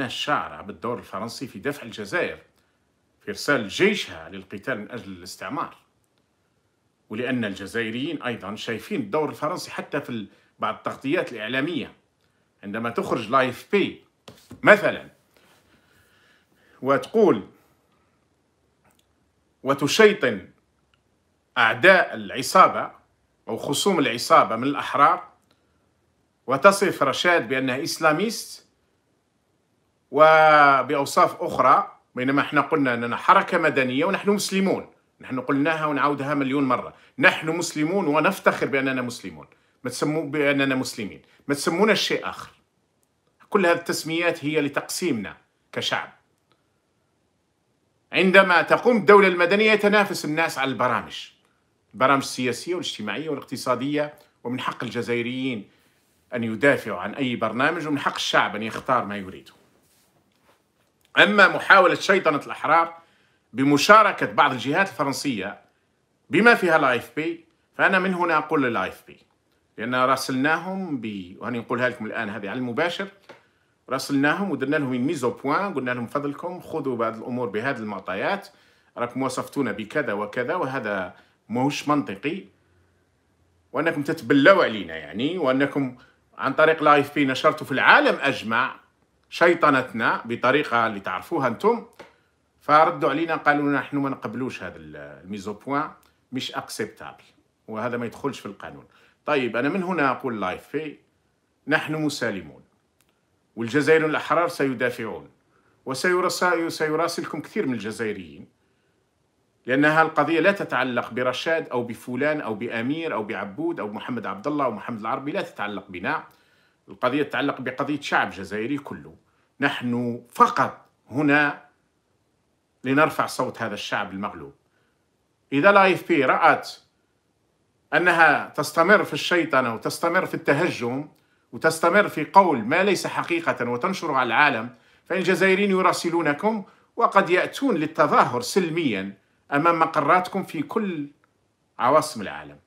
الشعر عبد بالدور الفرنسي في دفع الجزائر في إرسال جيشها للقتال من أجل الاستعمار ولأن الجزائريين أيضا شايفين الدور الفرنسي حتى في بعض التغطيات الإعلامية عندما تخرج لايف بي مثلا وتقول وتشيطن أعداء العصابة أو خصوم العصابة من الأحرار وتصف رشاد بأنها إسلاميست وبأوصاف أخرى بينما احنا قلنا أننا حركة مدنية ونحن مسلمون نحن قلناها ونعاودها مليون مرة نحن مسلمون ونفتخر بأننا مسلمون ما تسمو بأننا مسلمين ما تسمونا شيء آخر كل هذه التسميات هي لتقسيمنا كشعب عندما تقوم الدولة المدنية تنافس الناس على البرامج البرامج السياسية والاجتماعية والاقتصادية ومن حق الجزائريين أن يدافعوا عن أي برنامج ومن حق الشعب أن يختار ما يريده أما محاولة شيطنة الأحرار بمشاركة بعض الجهات الفرنسية بما فيها الايف اف بي فأنا من هنا أقول للايف اف بي لأن راسلناهم ب وهني نقولها لكم الآن هذه على المباشر راسلناهم ودرنا لهم ميزو بوان قلنا لهم فضلكم خذوا بعض الأمور بهذه المعطيات راكم وصفتونا بكذا وكذا وهذا ماهوش منطقي وأنكم تتبلوا علينا يعني وأنكم عن طريق لايف بي نشرتوا في العالم أجمع شيطنتنا بطريقه اللي تعرفوها انتم فردوا علينا قالوا نحن ما نقبلوش هذا الميزو بوان مش اكسبتابل وهذا ما يدخلش في القانون طيب انا من هنا اقول لايف في نحن مسالمون والجزائر الاحرار سيدافعون وسيراسلكم كثير من الجزائريين لأنها القضية لا تتعلق برشاد أو بفلان أو بأمير أو بعبود أو محمد عبد الله أو محمد العربي لا تتعلق بنا القضية تتعلق بقضية شعب جزائري كله نحن فقط هنا لنرفع صوت هذا الشعب المغلوب إذا الاي بي رأت أنها تستمر في الشيطنة وتستمر في التهجم وتستمر في قول ما ليس حقيقة وتنشر على العالم فإن الجزائريين يراسلونكم وقد يأتون للتظاهر سلميا أمام مقراتكم في كل عواصم العالم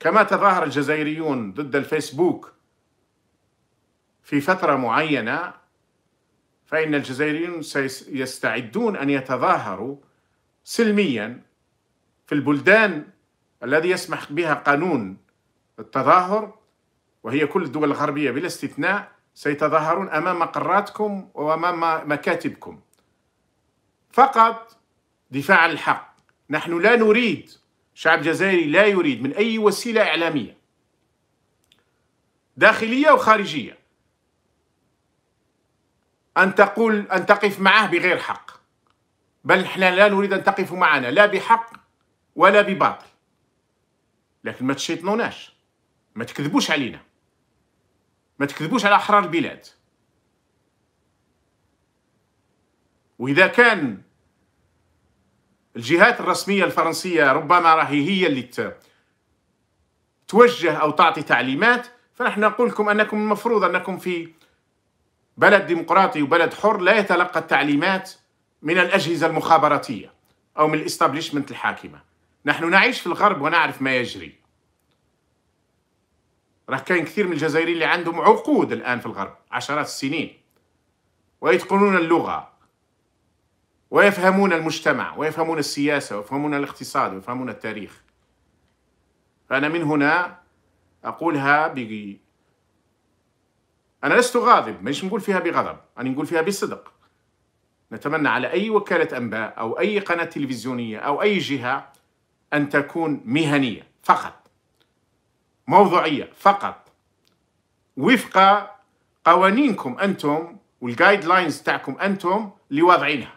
كما تظاهر الجزائريون ضد الفيسبوك في فترة معينة فإن الجزائريين سيستعدون أن يتظاهروا سلميا في البلدان الذي يسمح بها قانون التظاهر وهي كل الدول الغربية بلا استثناء سيتظاهرون أمام قراتكم وأمام مكاتبكم فقط دفاع عن الحق نحن لا نريد شعب جزائري لا يريد من أي وسيلة إعلامية داخلية وخارجية أن تقول أن تقف معه بغير حق بل احنا لا نريد أن تقفوا معنا لا بحق ولا بباطل لكن ما تشيطنوناش ما تكذبوش علينا ما تكذبوش على أحرار البلاد وإذا كان الجهات الرسمية الفرنسية ربما راهي هي اللي توجه أو تعطي تعليمات فنحن نقول لكم أنكم المفروض أنكم في بلد ديمقراطي وبلد حر لا يتلقى التعليمات من الأجهزة المخابراتية أو من الاستابليشمنت الحاكمة نحن نعيش في الغرب ونعرف ما يجري راه كاين كثير من الجزائريين اللي عندهم عقود الآن في الغرب عشرات السنين ويتقنون اللغة ويفهمون المجتمع ويفهمون السياسة ويفهمون الاقتصاد ويفهمون التاريخ فأنا من هنا أقولها أنا لست غاضب مانيش نقول فيها بغضب أنا نقول فيها بصدق نتمنى على أي وكالة أنباء أو أي قناة تلفزيونية أو أي جهة أن تكون مهنية فقط موضوعية فقط وفق قوانينكم أنتم والجايد لاينز تاعكم أنتم اللي واضعينها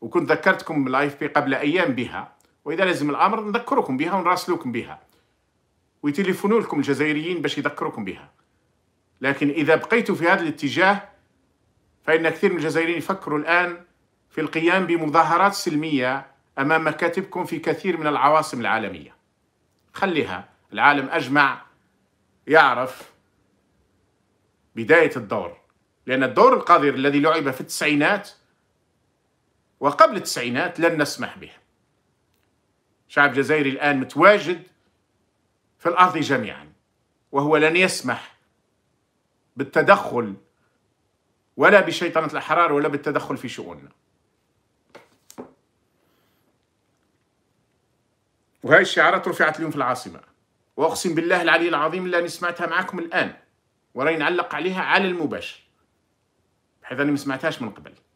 وكنت ذكرتكم الاي بي قبل أيام بها وإذا لازم الأمر نذكركم بها ونراسلوكم بها ويتليفونوا لكم الجزائريين باش يذكركم بها لكن إذا بقيت في هذا الاتجاه فإن كثير من الجزائريين يفكروا الآن في القيام بمظاهرات سلمية أمام مكاتبكم في كثير من العواصم العالمية خليها العالم أجمع يعرف بداية الدور لأن الدور القذر الذي لعب في التسعينات وقبل التسعينات لن نسمح به شعب جزائري الآن متواجد في الأرض جميعا وهو لن يسمح بالتدخل ولا بشيطنة الأحرار ولا بالتدخل في شؤوننا وهي الشعارات رفعت اليوم في العاصمة وأقسم بالله العلي العظيم اللي أنا سمعتها معكم الآن وراني نعلق عليها على المباشر بحيث أنا ما سمعتهاش من قبل